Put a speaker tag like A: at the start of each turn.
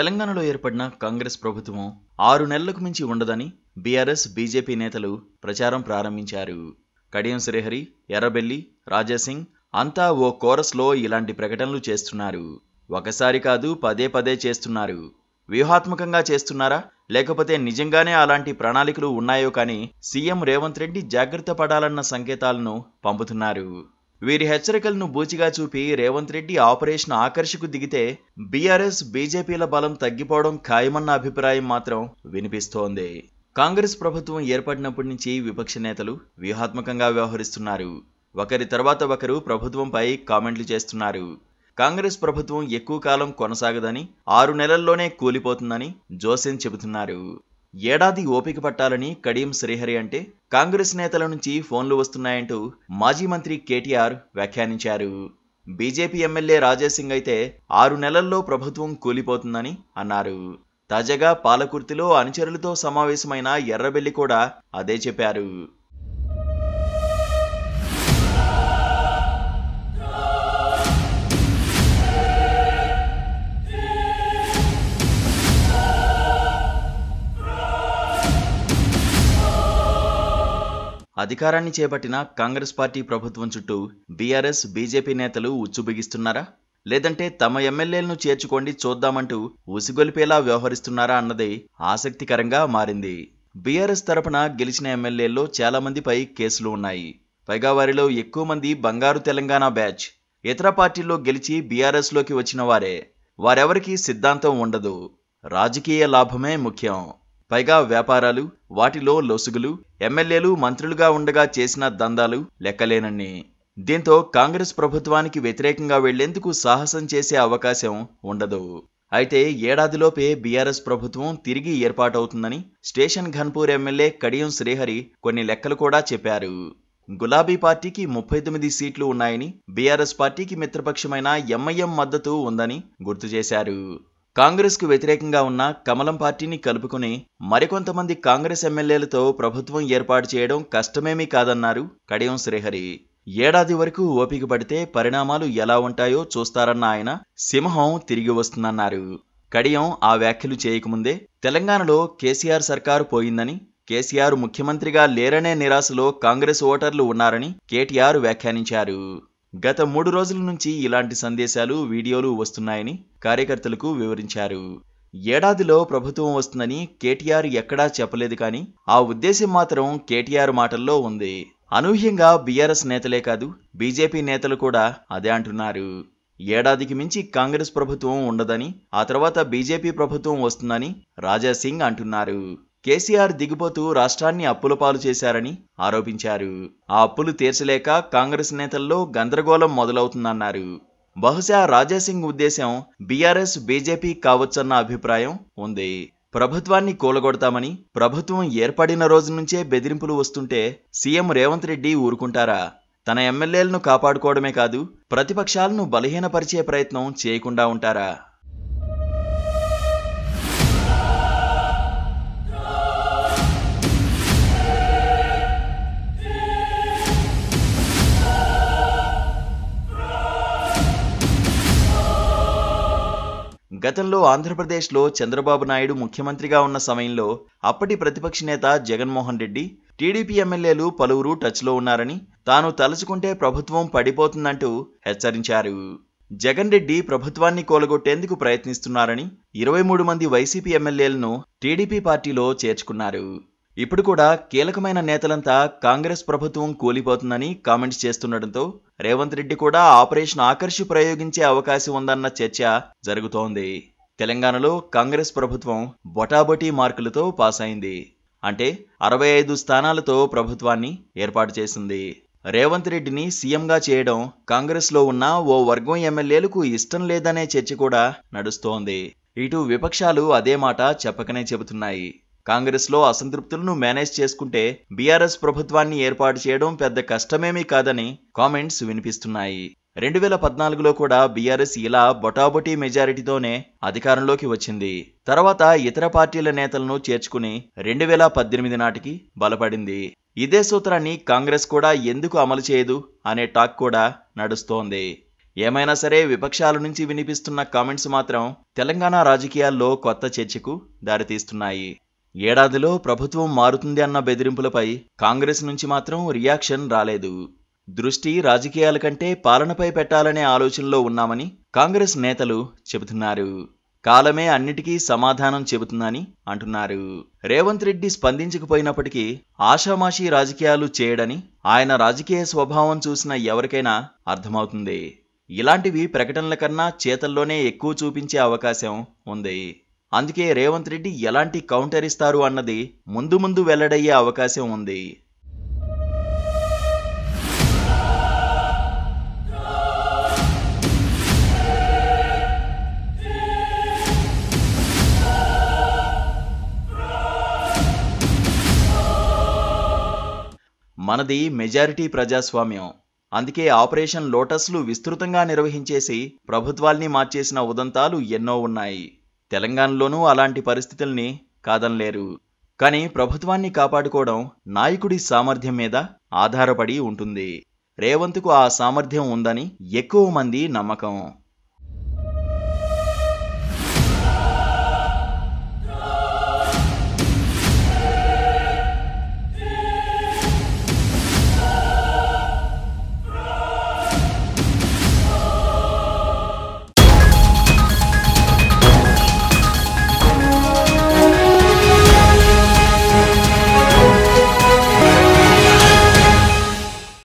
A: తెలంగాణలో ఏర్పడిన కాంగ్రెస్ ప్రభుత్వం ఆరు నెలలకు మించి ఉండదని బీఆర్ఎస్ బీజేపీ నేతలు ప్రచారం ప్రారంభించారు కడియం శ్రీహరి ఎర్రబెల్లి రాజాసింగ్ అంతా ఓ కోరస్లో ఇలాంటి ప్రకటనలు చేస్తున్నారు ఒకసారి కాదు పదే పదే చేస్తున్నారు వ్యూహాత్మకంగా చేస్తున్నారా లేకపోతే నిజంగానే అలాంటి ప్రణాళికలు ఉన్నాయో కానీ సీఎం రేవంత్ రెడ్డి జాగ్రత్త పడాలన్న సంకేతాలను పంపుతున్నారు వీరి హెచ్చరికలను బూచిగా చూపి రేవంత్ రెడ్డి ఆపరేషన్ ఆకర్షకు దిగితే బీఆర్ఎస్ బీజేపీల బలం తగ్గిపోవడం ఖాయమన్న అభిప్రాయం మాత్రం వినిపిస్తోంది కాంగ్రెస్ ప్రభుత్వం ఏర్పడినప్పటి నుంచి విపక్ష నేతలు వ్యూహాత్మకంగా వ్యవహరిస్తున్నారు ఒకరి తర్వాత ఒకరు ప్రభుత్వంపై కామెంట్లు చేస్తున్నారు కాంగ్రెస్ ప్రభుత్వం ఎక్కువ కాలం కొనసాగదని ఆరు నెలల్లోనే కూలిపోతుందని జోసెన్ చెబుతున్నారు ఏడాది ఓపిక పట్టాలని కడియం శ్రీహరి అంటే కాంగ్రెస్ నేతల నుంచి ఫోన్లు వస్తున్నాయంటూ మాజీ మంత్రి కేటీఆర్ వ్యాఖ్యానించారు బీజేపీ ఎమ్మెల్యే సింగ్ అయితే ఆరు నెలల్లో ప్రభుత్వం కూలిపోతుందని అన్నారు తాజాగా పాలకుర్తిలో అనుచరులతో సమావేశమైన ఎర్రబెల్లి కూడా అదే చెప్పారు అధికారాన్ని చేపట్టిన కాంగ్రెస్ పార్టీ ప్రభుత్వం చుట్టూ బీఆర్ఎస్ బీజేపీ నేతలు ఉచ్చుబిగిస్తున్నారా లేదంటే తమ ఎమ్మెల్యేలను చేర్చుకోండి చూద్దామంటూ ఉసిగొలిపేలా వ్యవహరిస్తున్నారా అన్నదే ఆసక్తికరంగా మారింది బీఆర్ఎస్ తరపున గెలిచిన ఎమ్మెల్యేల్లో చాలామందిపై కేసులు ఉన్నాయి పైగా వారిలో ఎక్కువ మంది బంగారు తెలంగాణ బ్యాచ్ ఇతర పార్టీల్లో గెలిచి బీఆర్ఎస్లోకి వచ్చిన వారే వారెవరికీ సిద్ధాంతం ఉండదు రాజకీయ లాభమే ముఖ్యం పైగా వ్యాపారాలు వాటిలో లొసుగులు ఎమ్మెల్యేలు మంత్రులుగా ఉండగా చేసిన దందాలు లెక్కలేనన్ని దీంతో కాంగ్రెస్ ప్రభుత్వానికి వ్యతిరేకంగా వెళ్లేందుకు సాహసం చేసే అవకాశం ఉండదు అయితే ఏడాదిలోపే బీఆర్ఎస్ ప్రభుత్వం తిరిగి ఏర్పాటవుతుందని స్టేషన్ ఘన్పూర్ ఎమ్మెల్యే కడియం శ్రీహరి కొన్ని లెక్కలు కూడా చెప్పారు గులాబీ పార్టీకి ముప్పై తొమ్మిది సీట్లు ఉన్నాయని బీఆర్ఎస్ పార్టీకి మిత్రపక్షమైన ఎంఐఎం మద్దతు ఉందని గుర్తు చేశారు కాంగ్రెస్కు వ్యతిరేకంగా ఉన్న కమలం పార్టీని కలుపుకుని మరికొంతమంది కాంగ్రెస్ ఎమ్మెల్యేలతో ప్రభుత్వం ఏర్పాటు చేయడం కష్టమేమీ కాదన్నారు కడియం శ్రీహరి ఏడాది వరకు ఓపిక పడితే పరిణామాలు ఎలా ఉంటాయో చూస్తారన్న ఆయన సింహం తిరిగి వస్తుందన్నారు కడియం ఆ వ్యాఖ్యలు చేయకముందే తెలంగాణలో కేసీఆర్ సర్కారు పోయిందని కేసీఆర్ ముఖ్యమంత్రిగా లేరనే నిరాశలో కాంగ్రెస్ ఓటర్లు ఉన్నారని కేటీఆర్ వ్యాఖ్యానించారు గత మూడు రోజుల నుంచి ఇలాంటి సందేశాలు వీడియోలు వస్తున్నాయని కార్యకర్తలకు వివరించారు ఏడాదిలో ప్రభుత్వం వస్తుందని కేటీఆర్ ఎక్కడా చెప్పలేదు కానీ ఆ ఉద్దేశం మాత్రం కేటీఆర్ మాటల్లో ఉంది అనూహ్యంగా బీఆర్ఎస్ నేతలే కాదు బీజేపీ నేతలు కూడా అదే అంటున్నారు ఏడాదికి మించి కాంగ్రెస్ ప్రభుత్వం ఉండదని ఆ తర్వాత బీజేపీ ప్రభుత్వం వస్తుందని రాజాసింగ్ అంటున్నారు కేసీఆర్ దిగిపోతూ రాష్ట్రాన్ని అప్పుల పాలు చేశారని ఆరోపించారు ఆ అప్పులు తీర్చలేక కాంగ్రెస్ నేతల్లో గందరగోళం మొదలవుతుందన్నారు బహుశా రాజాసింగ్ ఉద్దేశం బీఆర్ఎస్ బీజేపీ కావచ్చన్న అభిప్రాయం ఉంది ప్రభుత్వాన్ని కూలగొడతామని ప్రభుత్వం ఏర్పడిన రోజు నుంచే బెదిరింపులు వస్తుంటే సీఎం రేవంత్ రెడ్డి ఊరుకుంటారా తన ఎమ్మెల్యేలను కాపాడుకోవడమే కాదు ప్రతిపక్షాలను బలహీనపరిచే ప్రయత్నం చేయకుండా ఉంటారా గతంలో ఆంధ్రప్రదేశ్లో చంద్రబాబు నాయుడు ముఖ్యమంత్రిగా ఉన్న సమయంలో అప్పటి ప్రతిపక్ష నేత జగన్మోహన్ రెడ్డి టీడీపీ ఎమ్మెల్యేలు పలువురు టచ్లో ఉన్నారని తాను తలుచుకుంటే ప్రభుత్వం పడిపోతుందంటూ హెచ్చరించారు జగన్ రెడ్డి ప్రభుత్వాన్ని కోలగొట్టేందుకు ప్రయత్నిస్తున్నారని ఇరవై మూడు మంది వైసీపీ ఎమ్మెల్యేలను టీడీపీ పార్టీలో చేర్చుకున్నారు ఇప్పుడు కూడా కీలకమైన నేతలంతా కాంగ్రెస్ ప్రభుత్వం కూలిపోతుందని కామెంట్స్ చేస్తుండటంతో రేవంత్ రెడ్డి కూడా ఆపరేషన్ ఆకర్షి ప్రయోగించే అవకాశం ఉందన్న చర్చ జరుగుతోంది తెలంగాణలో కాంగ్రెస్ ప్రభుత్వం బొటాబొటీ మార్కులతో పాస్ అయింది అంటే అరవై ఐదు స్థానాలతో ప్రభుత్వాన్ని ఏర్పాటు చేసింది రేవంత్ రెడ్డిని సీఎంగా చేయడం కాంగ్రెస్లో ఉన్న ఓ వర్గం ఎమ్మెల్యేలకు ఇష్టం లేదనే చర్చ కూడా నడుస్తోంది ఇటు విపక్షాలు అదే మాట చెప్పకనే చెబుతున్నాయి కాంగ్రెస్లో అసంతృప్తులను మేనేజ్ చేసుకుంటే బీఆర్ఎస్ ప్రభుత్వాన్ని ఏర్పాటు చేయడం పెద్ద కష్టమేమీ కాదని కామెంట్స్ వినిపిస్తున్నాయి రెండు వేల పద్నాలుగులో కూడా బీఆర్ఎస్ ఇలా బొటాబొటీ మెజారిటీతోనే అధికారంలోకి వచ్చింది తర్వాత ఇతర పార్టీల నేతలను చేర్చుకుని రెండు వేల పద్దెనిమిది నాటికి బలపడింది ఇదే సూత్రాన్ని కాంగ్రెస్ కూడా ఎందుకు అమలు చేయదు అనే టాక్ కూడా నడుస్తోంది ఏమైనా సరే విపక్షాల నుంచి వినిపిస్తున్న కామెంట్స్ మాత్రం తెలంగాణ రాజకీయాల్లో కొత్త చర్చకు దారితీస్తున్నాయి ఏడాదిలో ప్రభుత్వం మారుతుంది అన్న బెదిరింపులపై కాంగ్రెస్ నుంచి మాత్రం రియాక్షన్ రాలేదు దృష్టి రాజకీయాల కంటే పాలనపై పెట్టాలనే ఆలోచనలో ఉన్నామని కాంగ్రెస్ నేతలు చెబుతున్నారు కాలమే అన్నిటికీ సమాధానం చెబుతుందని అంటున్నారు రేవంత్ రెడ్డి స్పందించకపోయినప్పటికీ ఆషామాషీ రాజకీయాలు చేయడని ఆయన రాజకీయ స్వభావం చూసిన ఎవరికైనా అర్థమవుతుంది ఇలాంటివి ప్రకటనల కన్నా చేతల్లోనే ఎక్కువ చూపించే అవకాశం ఉంది అందుకే రేవంత్ రెడ్డి ఎలాంటి కౌంటర్ ఇస్తారు అన్నది ముందు ముందు వెల్లడయ్యే అవకాశం ఉంది మనది మెజారిటీ ప్రజాస్వామ్యం అందుకే ఆపరేషన్ లోటస్లు విస్తృతంగా నిర్వహించేసి ప్రభుత్వాల్ని మార్చేసిన ఉదంతాలు ఎన్నో ఉన్నాయి తెలంగాణలోనూ అలాంటి పరిస్థితుల్ని కాదనలేరు కానీ ప్రభుత్వాన్ని కాపాడుకోవడం నాయకుడి సామర్థ్యం మీద ఆధారపడి ఉంటుంది రేవంత్కు ఆ సామర్థ్యం ఉందని ఎక్కువ మంది నమ్మకం